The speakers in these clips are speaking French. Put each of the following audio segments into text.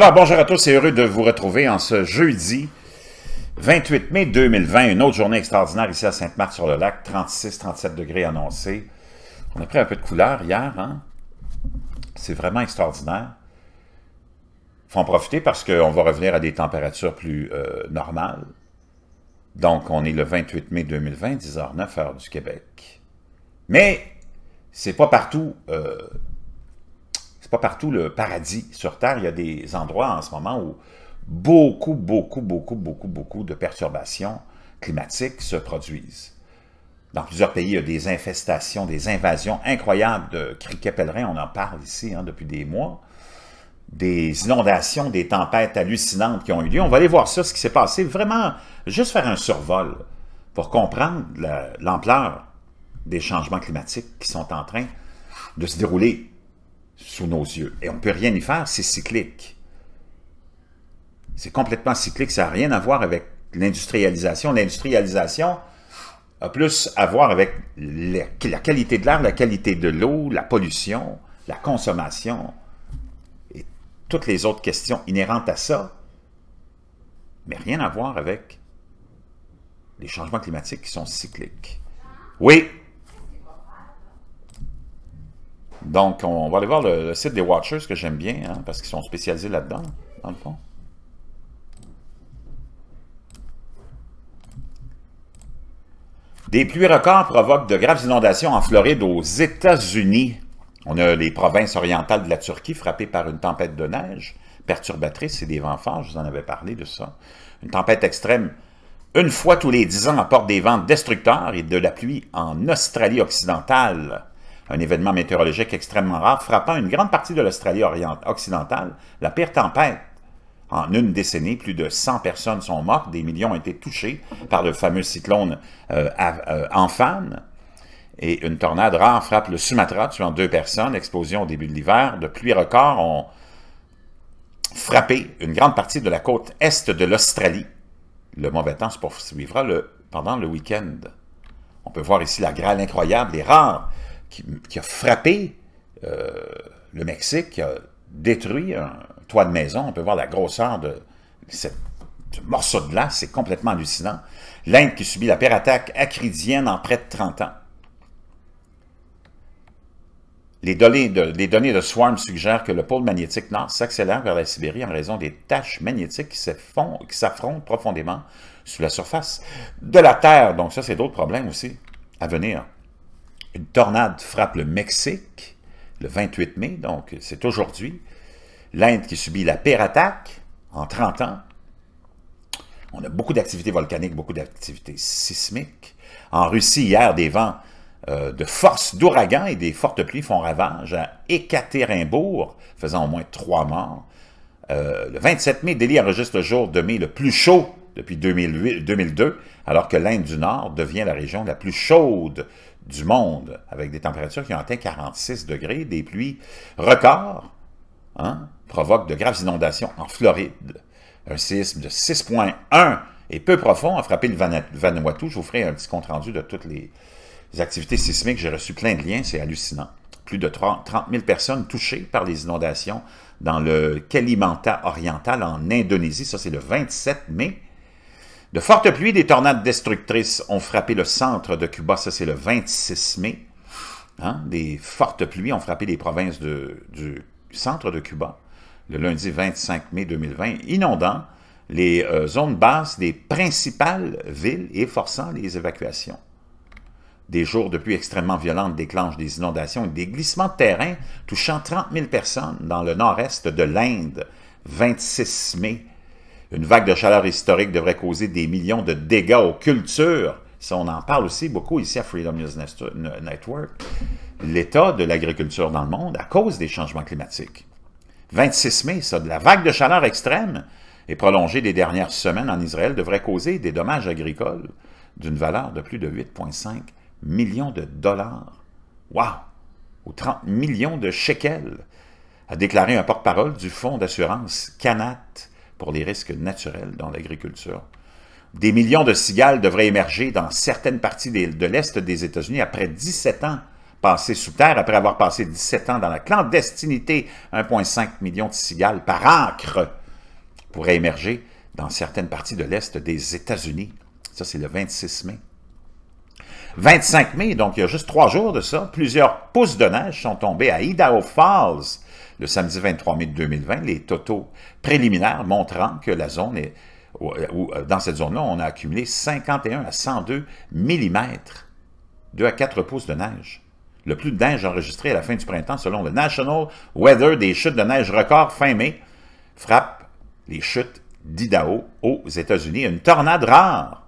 Alors, bonjour à tous c'est heureux de vous retrouver en ce jeudi 28 mai 2020. Une autre journée extraordinaire ici à Sainte-Marthe-sur-le-Lac. 36-37 degrés annoncés. On a pris un peu de couleur hier, hein? C'est vraiment extraordinaire. Il faut en profiter parce qu'on va revenir à des températures plus euh, normales. Donc, on est le 28 mai 2020, 10h09, heure du Québec. Mais, c'est pas partout euh, c'est pas partout le paradis sur Terre. Il y a des endroits en ce moment où beaucoup, beaucoup, beaucoup, beaucoup, beaucoup de perturbations climatiques se produisent. Dans plusieurs pays, il y a des infestations, des invasions incroyables de criquets pèlerins, on en parle ici hein, depuis des mois, des inondations, des tempêtes hallucinantes qui ont eu lieu. On va aller voir ça, ce qui s'est passé, vraiment juste faire un survol pour comprendre l'ampleur des changements climatiques qui sont en train de se dérouler sous nos yeux. Et on ne peut rien y faire, c'est cyclique. C'est complètement cyclique, ça n'a rien à voir avec l'industrialisation. L'industrialisation a plus à voir avec la, qualité de l'air, la qualité de l'eau, la pollution, la consommation et toutes les autres questions inhérentes à ça, mais rien à voir avec les changements climatiques qui sont cycliques. Oui, Donc, on va aller voir le, site des Watchers, que j'aime bien, hein, parce qu'ils sont spécialisés là-dedans, dans le fond. Des pluies records provoquent de graves inondations en Floride aux États-Unis. On a les provinces orientales de la Turquie frappées par une tempête de neige perturbatrice et des vents forts, je vous en avais parlé de ça. Une tempête extrême, une fois tous les dix ans, apporte des vents destructeurs et de la pluie en Australie occidentale un événement météorologique extrêmement rare frappant une grande partie de l'Australie occidentale, la pire tempête. En une décennie, plus de 100 personnes sont mortes, des millions ont été touchés par le fameux cyclone en euh, euh, Et une tornade rare frappe le Sumatra, tuant deux personnes. Explosion au début de l'hiver. De pluies records ont frappé une grande partie de la côte est de l'Australie. Le mauvais temps se poursuivra le, pendant le week-end. On peut voir ici la grêle incroyable, et rare qui, a frappé euh, le Mexique, qui a détruit un toit de maison. On peut voir la grosseur de ce morceau de glace, c'est complètement hallucinant. L'Inde qui subit la pire attaque acridienne en près de 30 ans. Les données, de, Swarm suggèrent que le pôle magnétique nord s'accélère vers la Sibérie en raison des tâches magnétiques qui s'affrontent profondément sous la surface de la Terre. Donc ça, c'est d'autres problèmes aussi à venir. Une tornade frappe le Mexique le 28 mai, donc c'est aujourd'hui. L'Inde qui subit la pire attaque en 30 ans. On a beaucoup d'activités volcaniques, beaucoup d'activités sismiques. En Russie, hier, des vents euh, de force d'ouragan et des fortes pluies font ravage à Ekaterinbourg, faisant au moins trois morts. Euh, le 27 mai, Delhi enregistre le jour de mai le plus chaud depuis 2002, alors que l'Inde du Nord devient la région la plus chaude du monde, avec des températures qui ont atteint 46 degrés, des pluies records hein, provoquent de graves inondations en Floride. Un séisme de 6,1 et peu profond a frappé le Vanuatu. Je vous ferai un petit compte-rendu de toutes les, activités sismiques. J'ai reçu plein de liens, c'est hallucinant. Plus de 30 000 personnes touchées par les inondations dans le Kalimantan oriental en Indonésie. Ça, c'est le 27 mai. De fortes pluies des tornades destructrices ont frappé le centre de Cuba, ça c'est le 26 mai. Hein? Des fortes pluies ont frappé les provinces du centre de Cuba le lundi 25 mai 2020, inondant les euh, zones basses des principales villes et forçant les évacuations. Des jours de pluie extrêmement violentes déclenchent des inondations et des glissements de terrain touchant 30 000 personnes dans le nord-est de l'Inde, 26 mai une vague de chaleur historique devrait causer des millions de dégâts aux cultures. Ça, on en parle aussi beaucoup ici à Freedom News Network. L'état de l'agriculture dans le monde à cause des changements climatiques. 26 mai, ça, de la vague de chaleur extrême et prolongée des dernières semaines en Israël devrait causer des dommages agricoles d'une valeur de plus de 8,5 millions de dollars. Ou 30 millions de shekels, a déclaré un porte-parole du fonds d'assurance Canat pour les risques naturels dans l'agriculture. Des millions de cigales devraient émerger dans certaines parties de l'Est des États-Unis après 17 ans passés sous terre, après avoir passé 17 ans dans la clandestinité. 1,5 million de cigales par acre pourraient émerger dans certaines parties de l'Est des États-Unis. Ça, c'est le 26 mai. 25 mai, donc il y a juste trois jours de ça, plusieurs pouces de neige sont tombés à Idaho Falls, le samedi 23 mai 2020 les totaux préliminaires montrant que la zone est, euh, euh, dans cette zone-là, on a accumulé 51 à 102 mm, 2 à 4 pouces de neige. Le plus de neige enregistré à la fin du printemps selon le National Weather des chutes de neige record fin mai frappent les chutes d'Idaho aux États-Unis. Une tornade rare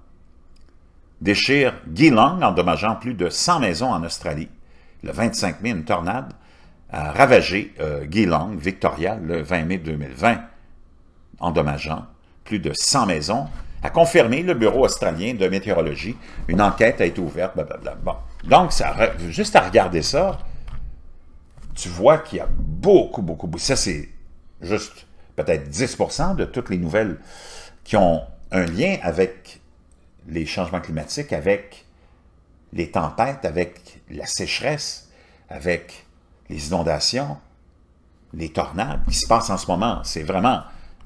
déchire Geelong, endommageant plus de 100 maisons en Australie. Le 25 mai, une tornade a ravagé euh, Geelong, Victoria, le 20 mai 2020, endommageant plus de 100 maisons, a confirmé le Bureau australien de météorologie. Une enquête a été ouverte, blablabla. Bon. Donc, ça, juste à regarder ça, tu vois qu'il y a beaucoup, beaucoup, beaucoup. Ça, c'est juste peut-être 10 de toutes les nouvelles qui ont un lien avec les changements climatiques, avec les tempêtes, avec la sécheresse, avec les inondations, les tornades qui se passent en ce moment. C'est vraiment,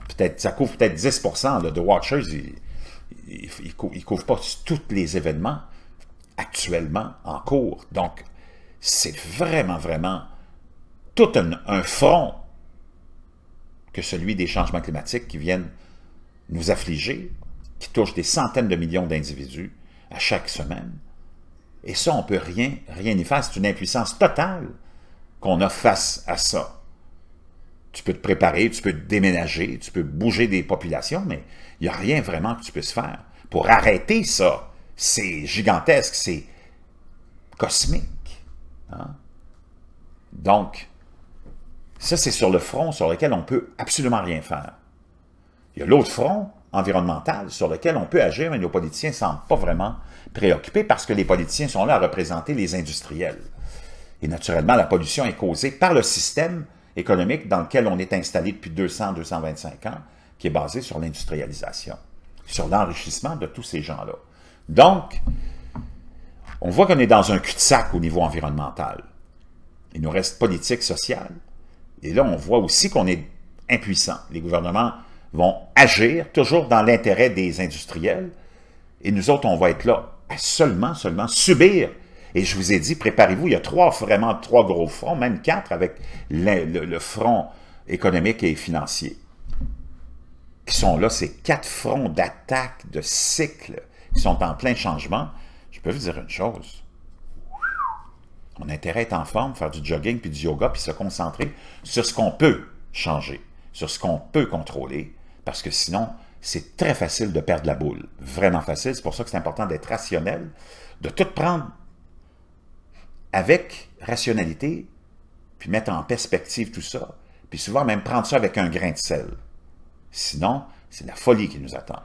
peut-être, ça couvre peut-être 10 The de Watchers. Ils ne pas tous les événements actuellement en cours. Donc, c'est vraiment, vraiment tout un, front que celui des changements climatiques qui viennent nous affliger, qui touchent des centaines de millions d'individus à chaque semaine. Et ça, on ne peut rien, rien y faire. C'est une impuissance totale qu'on a face à ça. Tu peux te préparer, tu peux déménager, tu peux bouger des populations, mais il n'y a rien vraiment que tu puisses faire pour arrêter ça. C'est gigantesque, c'est cosmique. Hein. Donc, ça, c'est sur le front sur lequel on peut absolument rien faire. Il y a l'autre front environnemental sur lequel on peut agir, mais nos politiciens ne sont pas vraiment préoccupés parce que les politiciens sont là à représenter les industriels. Et naturellement, la pollution est causée par le système économique dans lequel on est installé depuis 200-225 ans, qui est basé sur l'industrialisation, sur l'enrichissement de tous ces gens-là. Donc, on voit qu'on est dans un cul-de-sac au niveau environnemental. Il nous reste politique, sociale. Et là, on voit aussi qu'on est impuissant. Les gouvernements vont agir toujours dans l'intérêt des industriels. Et nous autres, on va être là à seulement, seulement subir et je vous ai dit, préparez-vous, il y a trois, vraiment trois gros fronts, même quatre avec le, front économique et financier qui sont là, ces quatre fronts d'attaque, de cycle, qui sont en plein changement. Je peux vous dire une chose. On a intérêt à en forme, faire du jogging, puis du yoga, puis se concentrer sur ce qu'on peut changer, sur ce qu'on peut contrôler, parce que sinon, c'est très facile de perdre la boule. Vraiment facile. C'est pour ça que c'est important d'être rationnel, de tout prendre avec rationalité, puis mettre en perspective tout ça, puis souvent même prendre ça avec un grain de sel. Sinon, c'est la folie qui nous attend.